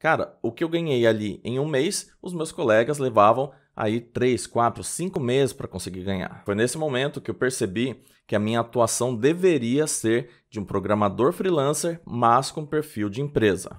Cara, o que eu ganhei ali em um mês, os meus colegas levavam aí 3, 4, 5 meses para conseguir ganhar. Foi nesse momento que eu percebi que a minha atuação deveria ser de um programador freelancer, mas com perfil de empresa.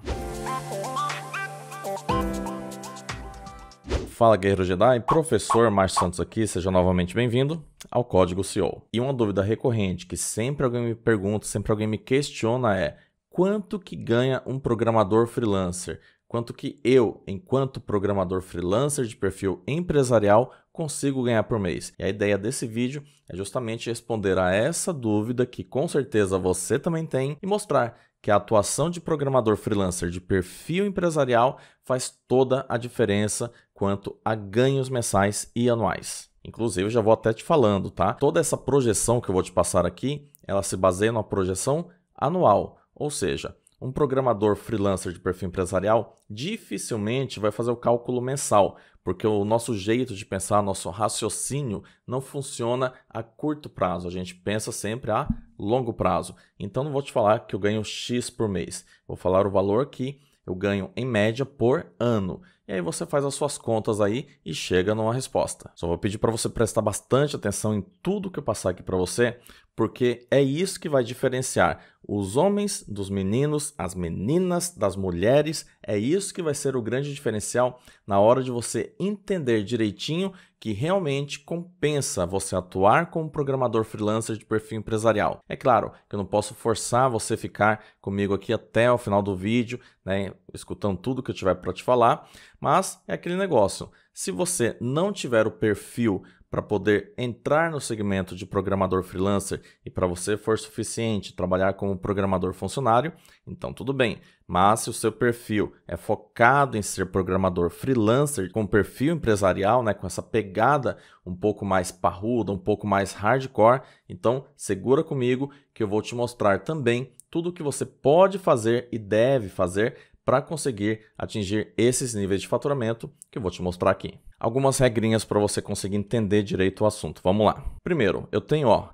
Fala Guerreiro Jedi, professor Márcio Santos aqui, seja novamente bem-vindo ao Código CEO. E uma dúvida recorrente que sempre alguém me pergunta, sempre alguém me questiona é: quanto que ganha um programador freelancer, quanto que eu, enquanto programador freelancer de perfil empresarial, consigo ganhar por mês. E a ideia desse vídeo é justamente responder a essa dúvida que com certeza você também tem e mostrar que a atuação de programador freelancer de perfil empresarial faz toda a diferença quanto a ganhos mensais e anuais. Inclusive, já vou até te falando, tá? Toda essa projeção que eu vou te passar aqui, ela se baseia numa projeção anual. Ou seja, um programador freelancer de perfil empresarial dificilmente vai fazer o cálculo mensal, porque o nosso jeito de pensar, nosso raciocínio não funciona a curto prazo. A gente pensa sempre a longo prazo. Então não vou te falar que eu ganho X por mês. Vou falar o valor que eu ganho em média por ano. E aí você faz as suas contas aí e chega numa resposta. Só vou pedir para você prestar bastante atenção em tudo que eu passar aqui para você, porque é isso que vai diferenciar os homens dos meninos, as meninas das mulheres. É isso que vai ser o grande diferencial na hora de você entender direitinho que realmente compensa você atuar como programador freelancer de perfil empresarial. É claro que eu não posso forçar você ficar comigo aqui até o final do vídeo, né, escutando tudo que eu tiver para te falar, mas é aquele negócio. Se você não tiver o perfil para poder entrar no segmento de programador freelancer e para você for suficiente trabalhar como programador funcionário, então tudo bem. Mas se o seu perfil é focado em ser programador freelancer com perfil empresarial, né, com essa pegada um pouco mais parruda, um pouco mais hardcore, então segura comigo que eu vou te mostrar também tudo o que você pode fazer e deve fazer para conseguir atingir esses níveis de faturamento que eu vou te mostrar aqui. Algumas regrinhas para você conseguir entender direito o assunto. Vamos lá. Primeiro, eu tenho ó,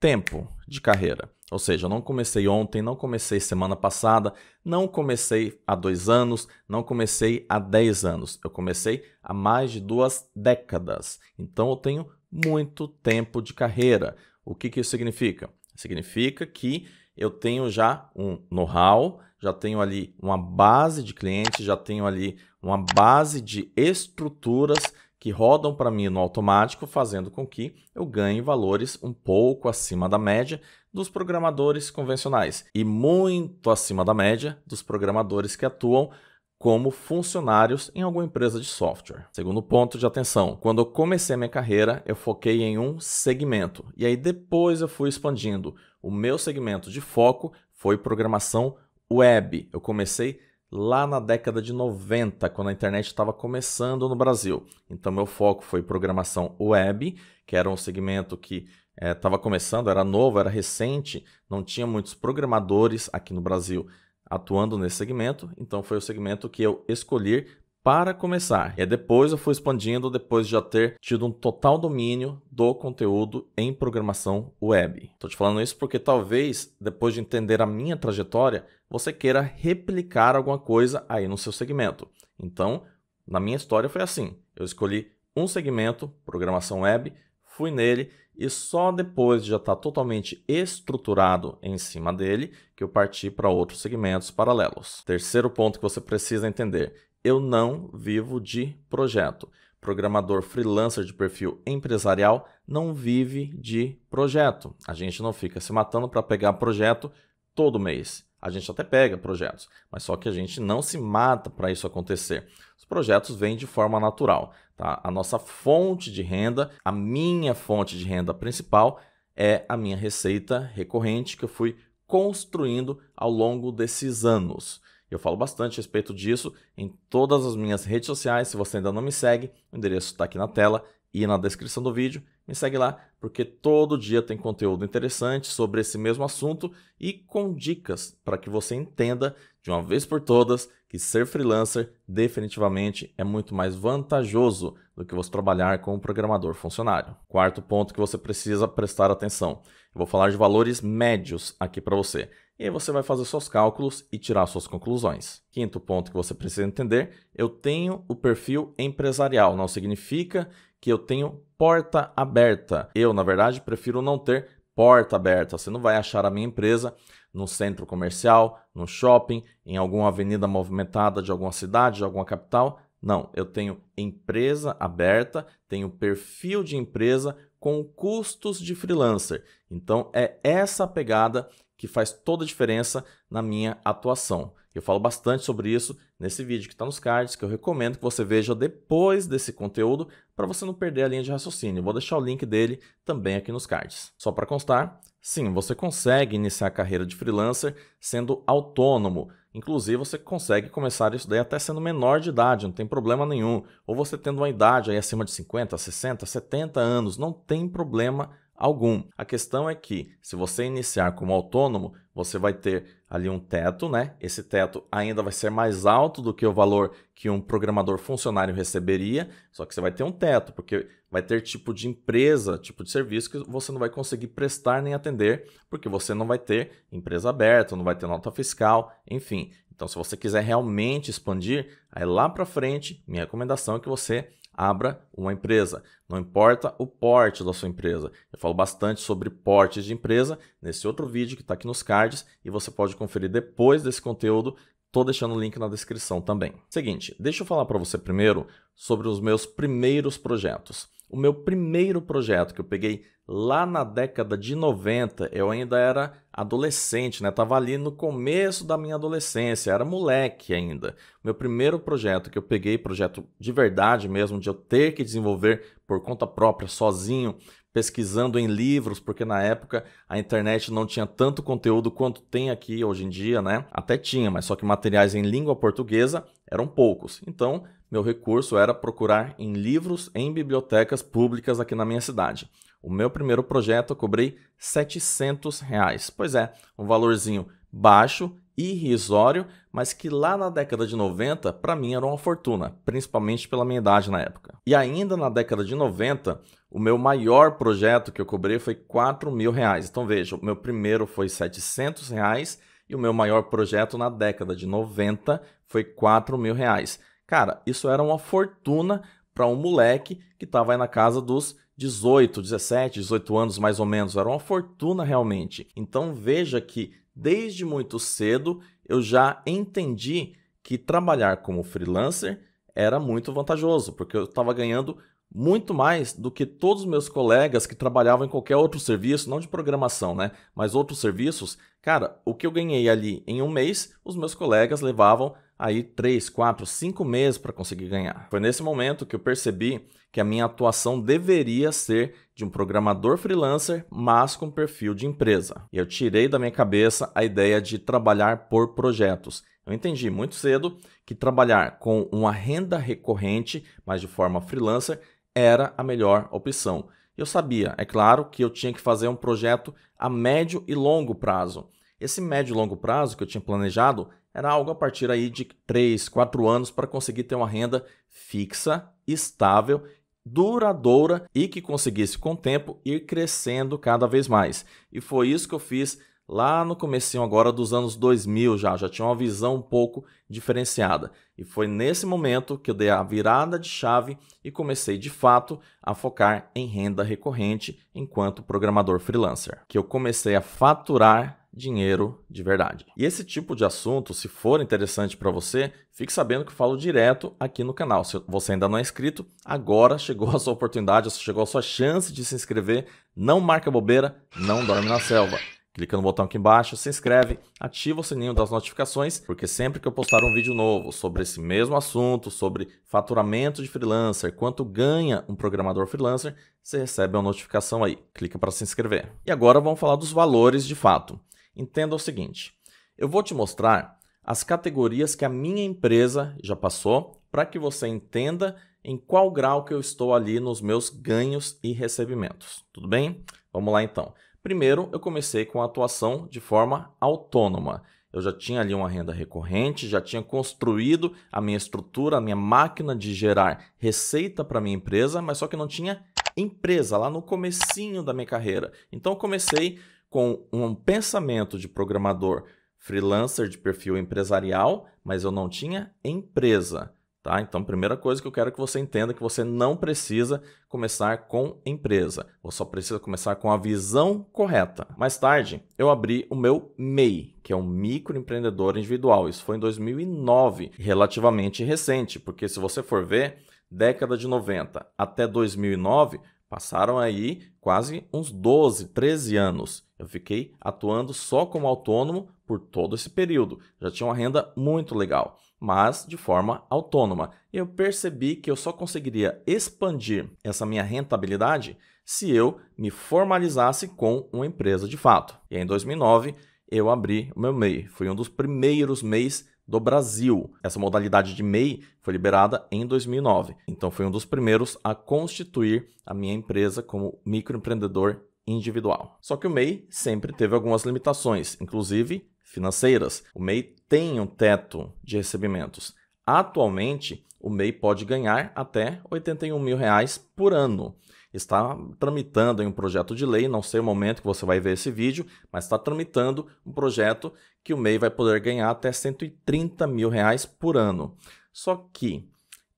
tempo de carreira. Ou seja, eu não comecei ontem, não comecei semana passada, não comecei há dois anos, não comecei há dez anos. Eu comecei há mais de duas décadas. Então eu tenho muito tempo de carreira. O que, que isso significa? Significa que eu tenho já um know-how, já tenho ali uma base de clientes, já tenho ali uma base de estruturas que rodam para mim no automático, fazendo com que eu ganhe valores um pouco acima da média dos programadores convencionais e muito acima da média dos programadores que atuam como funcionários em alguma empresa de software. Segundo ponto de atenção, quando eu comecei minha carreira, eu foquei em um segmento e aí depois eu fui expandindo. O meu segmento de foco foi programação web. Eu comecei lá na década de 90, quando a internet estava começando no Brasil. Então, meu foco foi programação web, que era um segmento que estava eh, é, começando, era novo, era recente, não tinha muitos programadores aqui no Brasil atuando nesse segmento, então foi o segmento que eu escolhi para começar. E é depois eu fui expandindo depois de já ter tido um total domínio do conteúdo em programação web. Estou te falando isso porque talvez, depois de entender a minha trajetória, você queira replicar alguma coisa aí no seu segmento. Então, na minha história foi assim. Eu escolhi um segmento, programação web, fui nele e só depois de já estar tá totalmente estruturado em cima dele que eu parti para outros segmentos paralelos. Terceiro ponto que você precisa entender: eu não vivo de projeto. Programador freelancer de perfil empresarial não vive de projeto. A gente não fica se matando para pegar projeto todo mês. A gente até pega projetos, mas só que a gente não se mata para isso acontecer. Os projetos vêm de forma natural, tá? A nossa fonte de renda, a minha fonte de renda principal é a minha receita recorrente que eu fui construindo ao longo desses anos. Eu falo bastante a respeito disso em todas as minhas redes sociais. Se você ainda não me segue, o endereço está aqui na tela e na descrição do vídeo. Me segue lá, porque todo dia tem conteúdo interessante sobre esse mesmo assunto e com dicas para que você entenda de uma vez por todas que ser freelancer definitivamente é muito mais vantajoso do que você trabalhar como programador funcionário. Quarto ponto que você precisa prestar atenção: eu vou falar de valores médios aqui para você. E aí você vai fazer seus cálculos e tirar suas conclusões. Quinto ponto que você precisa entender, eu tenho o perfil empresarial, não significa que eu tenho porta aberta. Eu, na verdade, prefiro não ter porta aberta. Você não vai achar a minha empresa no centro comercial, no shopping, em alguma avenida movimentada de alguma cidade, de alguma capital. Não, eu tenho empresa aberta, tenho perfil de empresa com custos de freelancer. Então é essa pegada que faz toda a diferença na minha atuação. Eu falo bastante sobre isso nesse vídeo que está nos cards, que eu recomendo que você veja depois desse conteúdo para você não perder a linha de raciocínio. Eu vou deixar o link dele também aqui nos cards. Só para constar, sim, você consegue iniciar a carreira de freelancer sendo autônomo. Inclusive, você consegue começar isso daí até sendo menor de idade, não tem problema nenhum. Ou você tendo uma idade aí acima de 50, 60, 70 anos, não tem problema nenhum algum. A questão é que, se você iniciar como autônomo, você vai ter ali um teto, né? Esse teto ainda vai ser mais alto do que o valor que um programador funcionário receberia, só que você vai ter um teto, porque vai ter tipo de empresa, tipo de serviço que você não vai conseguir prestar nem atender, porque você não vai ter empresa aberta, não vai ter nota fiscal, enfim. Então, se você quiser realmente expandir, aí lá para frente, minha recomendação é que você abra uma empresa. Não importa o porte da sua empresa. Eu falo bastante sobre portes de empresa nesse outro vídeo que está aqui nos cards e você pode conferir depois desse conteúdo. Estou deixando o link na descrição também. Seguinte, deixa eu falar para você primeiro sobre os meus primeiros projetos. O meu primeiro projeto que eu peguei lá na década de 90, eu ainda era adolescente, né? Tava ali no começo da minha adolescência, era moleque ainda. Meu primeiro projeto que eu peguei, projeto de verdade mesmo, de eu ter que desenvolver por conta própria, sozinho, pesquisando em livros, porque na época a internet não tinha tanto conteúdo quanto tem aqui hoje em dia, né? Até tinha, mas só que materiais em língua portuguesa eram poucos. Então, meu recurso era procurar em livros em bibliotecas públicas aqui na minha cidade. O meu primeiro projeto eu cobrei 700 reais. Pois é, um valorzinho baixo, irrisório, mas que lá na década de 90 para mim era uma fortuna, principalmente pela minha idade na época. E ainda na década de 90, o meu maior projeto que eu cobrei foi 4 mil reais. Então veja, o meu primeiro foi 700 reais e o meu maior projeto na década de 90 foi 4 mil reais. Cara, isso era uma fortuna para um moleque que estava aí na casa dos 18, 17, 18 anos mais ou menos. Era uma fortuna realmente. Então veja que desde muito cedo eu já entendi que trabalhar como freelancer era muito vantajoso, porque eu estava ganhando muito mais do que todos os meus colegas que trabalhavam em qualquer outro serviço, não de programação, né? Mas outros serviços. Cara, o que eu ganhei ali em um mês, os meus colegas levavam aí 3, 4, 5 meses para conseguir ganhar. Foi nesse momento que eu percebi que a minha atuação deveria ser de um programador freelancer, mas com perfil de empresa. E eu tirei da minha cabeça a ideia de trabalhar por projetos. Eu entendi muito cedo que trabalhar com uma renda recorrente, mas de forma freelancer, era a melhor opção. Eu sabia, é claro, que eu tinha que fazer um projeto a médio e longo prazo. Esse médio e longo prazo que eu tinha planejado era algo a partir aí de 3, 4 anos para conseguir ter uma renda fixa, estável, duradoura e que conseguisse com o tempo ir crescendo cada vez mais. E foi isso que eu fiz lá no comecinho agora dos anos 2000 já, já tinha uma visão um pouco diferenciada. E foi nesse momento que eu dei a virada de chave e comecei de fato a focar em renda recorrente enquanto programador freelancer, que eu comecei a faturar dinheiro de verdade. E esse tipo de assunto, se for interessante para você, fique sabendo que eu falo direto aqui no canal. Se você ainda não é inscrito, agora chegou a sua oportunidade, chegou a sua chance de se inscrever. Não marca bobeira, não dorme na selva. Clica no botão aqui embaixo, se inscreve, ativa o sininho das notificações, porque sempre que eu postar um vídeo novo sobre esse mesmo assunto, sobre faturamento de freelancer, quanto ganha um programador freelancer, você recebe uma notificação aí. Clica para se inscrever. E agora vamos falar dos valores de fato. Entenda o seguinte: eu vou te mostrar as categorias que a minha empresa já passou para que você entenda em qual grau que eu estou ali nos meus ganhos e recebimentos. Tudo bem? Vamos lá então. Primeiro, eu comecei com a atuação de forma autônoma. Eu já tinha ali uma renda recorrente, já tinha construído a minha estrutura, a minha máquina de gerar receita para minha empresa, mas só que não tinha empresa lá no comecinho da minha carreira. Então eu comecei com um pensamento de programador freelancer de perfil empresarial, mas eu não tinha empresa. Tá? Então, primeira coisa que eu quero que você entenda é que você não precisa começar com empresa. Você só precisa começar com a visão correta. Mais tarde, eu abri o meu MEI, que é um microempreendedor individual. Isso foi em 2009, relativamente recente, porque se você for ver, década de 90 até 2009, passaram aí quase uns 12, 13 anos. Eu fiquei atuando só como autônomo por todo esse período. Já tinha uma renda muito legal, mas de forma autônoma. Eu percebi que eu só conseguiria expandir essa minha rentabilidade se eu me formalizasse com uma empresa de fato. E em 2009 eu abri o meu MEI. Foi um dos primeiros MEIs do Brasil. Essa modalidade de MEI foi liberada em 2009, então fui um dos primeiros a constituir a minha empresa como microempreendedor individual. Só que o MEI sempre teve algumas limitações, inclusive financeiras. O MEI tem um teto de recebimentos. Atualmente, o MEI pode ganhar até R$ 81 mil reais por ano está tramitando em um projeto de lei, não sei o momento que você vai ver esse vídeo, mas está tramitando um projeto que o MEI vai poder ganhar até 130 mil reais por ano. Só que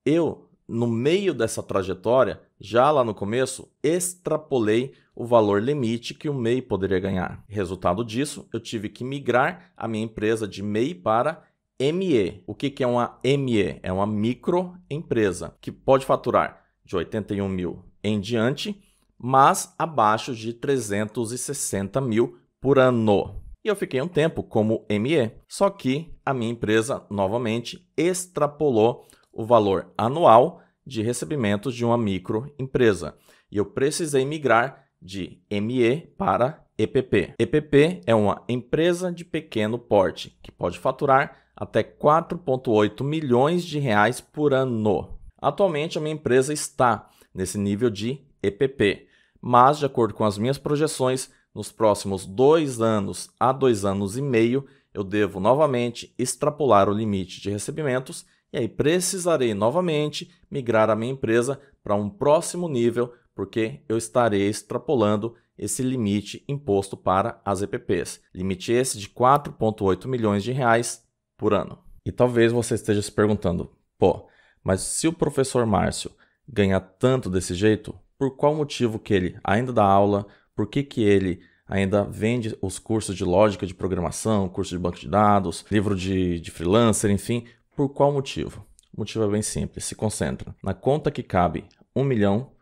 eu, no meio dessa trajetória, já lá no começo, extrapolei o valor limite que o MEI poderia ganhar. Resultado disso, eu tive que migrar a minha empresa de MEI para ME. O que, que é uma ME? É uma microempresa que pode faturar de 81 mil em diante, mas abaixo de 360 mil por ano. E eu fiquei um tempo como ME, só que a minha empresa novamente extrapolou o valor anual de recebimentos de uma microempresa e eu precisei migrar de ME para EPP. EPP é uma empresa de pequeno porte que pode faturar até 4,8 milhões de reais por ano. Atualmente a minha empresa está nesse nível de EPP. Mas, de acordo com as minhas projeções, nos próximos dois anos a dois anos e meio, eu devo novamente extrapolar o limite de recebimentos e aí precisarei novamente migrar a minha empresa para um próximo nível, porque eu estarei extrapolando esse limite imposto para as EPPs. Limite esse de 4,8 milhões de reais por ano. E talvez você esteja se perguntando, pô, mas se o professor Márcio ganhar tanto desse jeito? Por qual motivo que ele ainda dá aula? Por que, que ele ainda vende os cursos de lógica de programação, curso de banco de dados, livro de, de freelancer, enfim? Por qual motivo? O motivo é bem simples, se concentra. Na conta que cabe um milhão,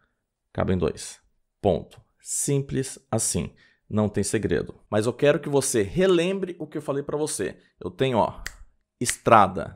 cabem dois. Ponto. Simples assim. Não tem segredo. Mas eu quero que você relembre o que eu falei para você. Eu tenho, ó, estrada,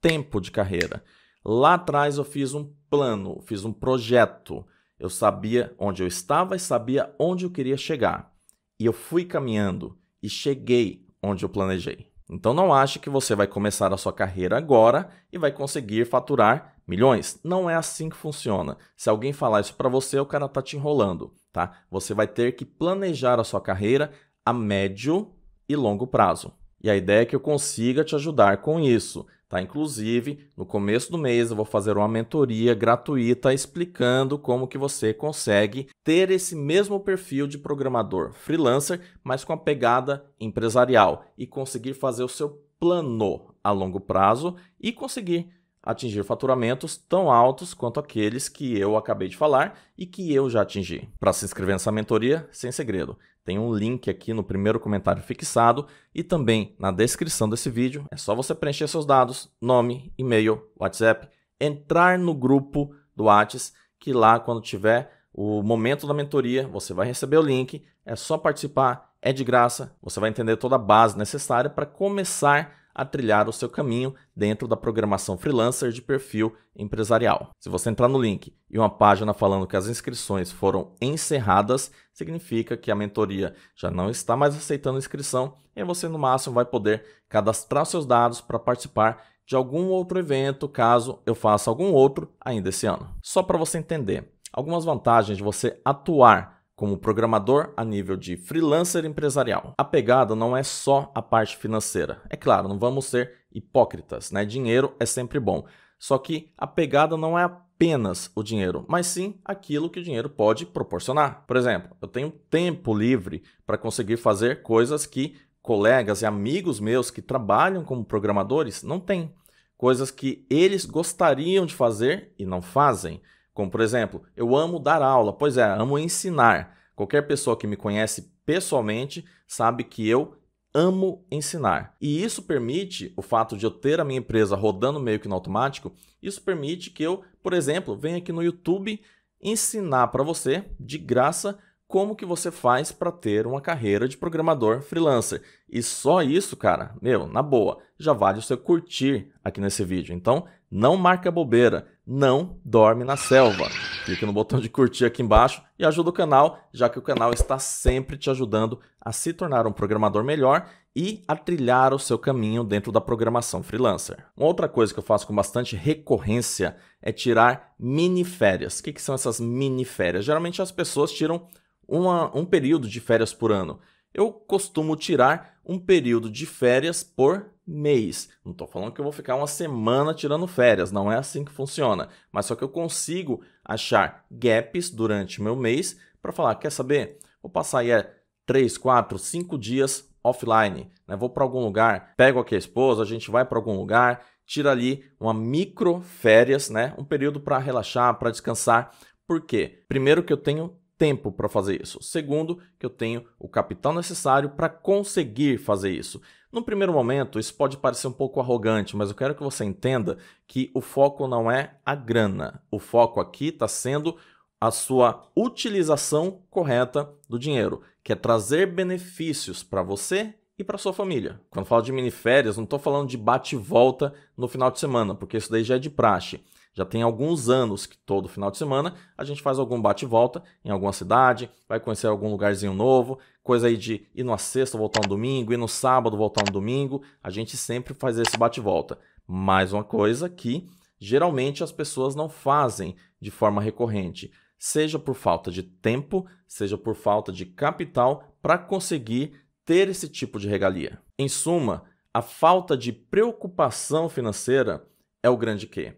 tempo de carreira. Lá atrás eu fiz um plano, fiz um projeto. Eu sabia onde eu estava e sabia onde eu queria chegar. E eu fui caminhando e cheguei onde eu planejei. Então não ache que você vai começar a sua carreira agora e vai conseguir faturar milhões. Não é assim que funciona. Se alguém falar isso para você, o cara tá te enrolando, tá? Você vai ter que planejar a sua carreira a médio e longo prazo. E a ideia é que eu consiga te ajudar com isso. Tá? Inclusive, no começo do mês eu vou fazer uma mentoria gratuita explicando como que você consegue ter esse mesmo perfil de programador freelancer, mas com a pegada empresarial e conseguir fazer o seu plano a longo prazo e conseguir atingir faturamentos tão altos quanto aqueles que eu acabei de falar e que eu já atingi. Para se inscrever nessa mentoria, sem segredo, tem um link aqui no primeiro comentário fixado e também na descrição desse vídeo. É só você preencher seus dados, nome, e-mail, WhatsApp, entrar no grupo do Whats, que lá quando tiver o momento da mentoria, você vai receber o link, é só participar, é de graça, você vai entender toda a base necessária para começar a trilhar o seu caminho dentro da programação freelancer de perfil empresarial. Se você entrar no link e uma página falando que as inscrições foram encerradas, significa que a mentoria já não está mais aceitando inscrição e você, no máximo, vai poder cadastrar seus dados para participar de algum outro evento, caso eu faça algum outro ainda esse ano. Só para você entender, algumas vantagens de você atuar como programador a nível de freelancer empresarial. A pegada não é só a parte financeira. É claro, não vamos ser hipócritas, né? Dinheiro é sempre bom. Só que a pegada não é apenas o dinheiro, mas sim aquilo que o dinheiro pode proporcionar. Por exemplo, eu tenho tempo livre para conseguir fazer coisas que colegas e amigos meus que trabalham como programadores não têm. Coisas que eles gostariam de fazer e não fazem. Como, por exemplo, eu amo dar aula, pois é, amo ensinar. Qualquer pessoa que me conhece pessoalmente sabe que eu amo ensinar. E isso permite o fato de eu ter a minha empresa rodando meio que no automático, isso permite que eu, por exemplo, venha aqui no YouTube ensinar para você de graça como que você faz para ter uma carreira de programador freelancer. E só isso, cara, meu, na boa, já vale você curtir aqui nesse vídeo. Então, não marca bobeira não dorme na selva. Clique no botão de curtir aqui embaixo e ajuda o canal, já que o canal está sempre te ajudando a se tornar um programador melhor e a trilhar o seu caminho dentro da programação freelancer. Uma outra coisa que eu faço com bastante recorrência é tirar mini férias. O que, que são essas mini férias? Geralmente as pessoas tiram uma, um período de férias por ano. Eu costumo tirar um período de férias por mês. Não estou falando que eu vou ficar uma semana tirando férias, não é assim que funciona. Mas só que eu consigo achar gaps durante meu mês para falar, quer saber? Vou passar aí é, 3, 4, 5 dias offline, né? Vou para algum lugar, pego aqui a esposa, a gente vai para algum lugar, tira ali uma micro férias, né? Um período para relaxar, para descansar. Por quê? Primeiro que eu tenho tempo para fazer isso. Segundo, que eu tenho o capital necessário para conseguir fazer isso. No primeiro momento, isso pode parecer um pouco arrogante, mas eu quero que você entenda que o foco não é a grana. O foco aqui está sendo a sua utilização correta do dinheiro, que é trazer benefícios para você e para sua família. Quando falo de mini férias, não estou falando de bate e volta no final de semana, porque isso daí já é de praxe. Já tem alguns anos que todo final de semana a gente faz algum bate-volta em alguma cidade, vai conhecer algum lugarzinho novo, coisa aí de ir numa sexta, voltar um domingo, ir no sábado, voltar um domingo. A gente sempre faz esse bate-volta. Mais uma coisa que geralmente as pessoas não fazem de forma recorrente, seja por falta de tempo, seja por falta de capital para conseguir ter esse tipo de regalia. Em suma, a falta de preocupação financeira é o grande quê?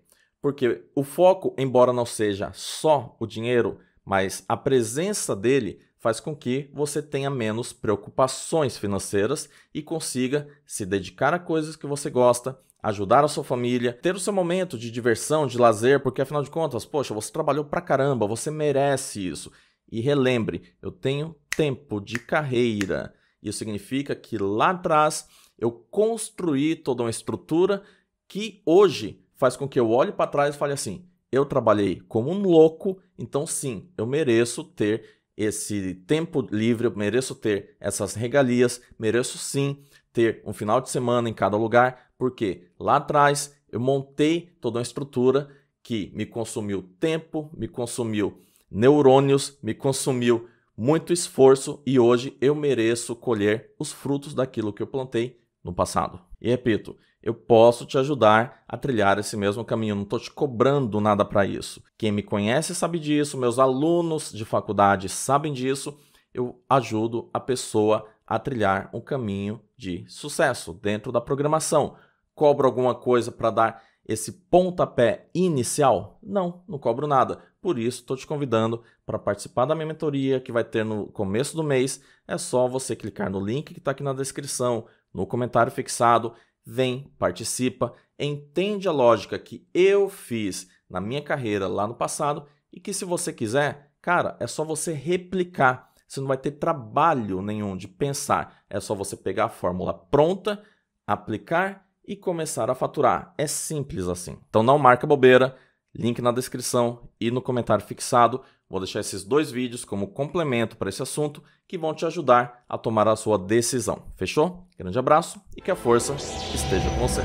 Porque o foco, embora não seja só o dinheiro, mas a presença dele faz com que você tenha menos preocupações financeiras e consiga se dedicar a coisas que você gosta, ajudar a sua família, ter o seu momento de diversão, de lazer, porque afinal de contas, poxa, você trabalhou pra caramba, você merece isso. E relembre, eu tenho tempo de carreira. Isso significa que lá atrás eu construí toda uma estrutura que hoje faz com que eu olhe para trás e fale assim: eu trabalhei como um louco, então sim, eu mereço ter esse tempo livre, eu mereço ter essas regalias, mereço sim ter um final de semana em cada lugar, porque lá atrás eu montei toda uma estrutura que me consumiu tempo, me consumiu neurônios, me consumiu muito esforço e hoje eu mereço colher os frutos daquilo que eu plantei no passado. E repito, eu posso te ajudar a trilhar esse mesmo caminho, não estou te cobrando nada para isso. Quem me conhece sabe disso, meus alunos de faculdade sabem disso. Eu ajudo a pessoa a trilhar um caminho de sucesso dentro da programação. Cobro alguma coisa para dar esse pontapé inicial? Não, não cobro nada. Por isso, estou te convidando para participar da minha mentoria que vai ter no começo do mês. É só você clicar no link que está aqui na descrição no comentário fixado, vem, participa, entende a lógica que eu fiz na minha carreira lá no passado e que se você quiser, cara, é só você replicar. Você não vai ter trabalho nenhum de pensar. É só você pegar a fórmula pronta, aplicar e começar a faturar. É simples assim. Então não marca bobeira. Link na descrição e no comentário fixado. Vou deixar esses dois vídeos como complemento para esse assunto que vão te ajudar a tomar a sua decisão. Fechou? Grande abraço e que a força esteja com você.